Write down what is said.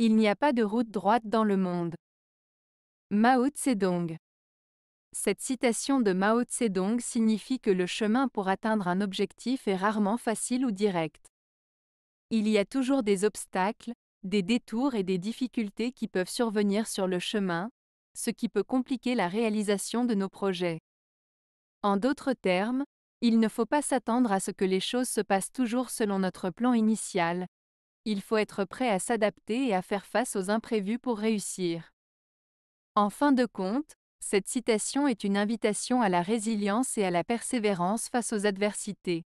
Il n'y a pas de route droite dans le monde. Mao Tse-dong. Cette citation de Mao Tse-dong signifie que le chemin pour atteindre un objectif est rarement facile ou direct. Il y a toujours des obstacles, des détours et des difficultés qui peuvent survenir sur le chemin, ce qui peut compliquer la réalisation de nos projets. En d'autres termes, il ne faut pas s'attendre à ce que les choses se passent toujours selon notre plan initial, il faut être prêt à s'adapter et à faire face aux imprévus pour réussir. En fin de compte, cette citation est une invitation à la résilience et à la persévérance face aux adversités.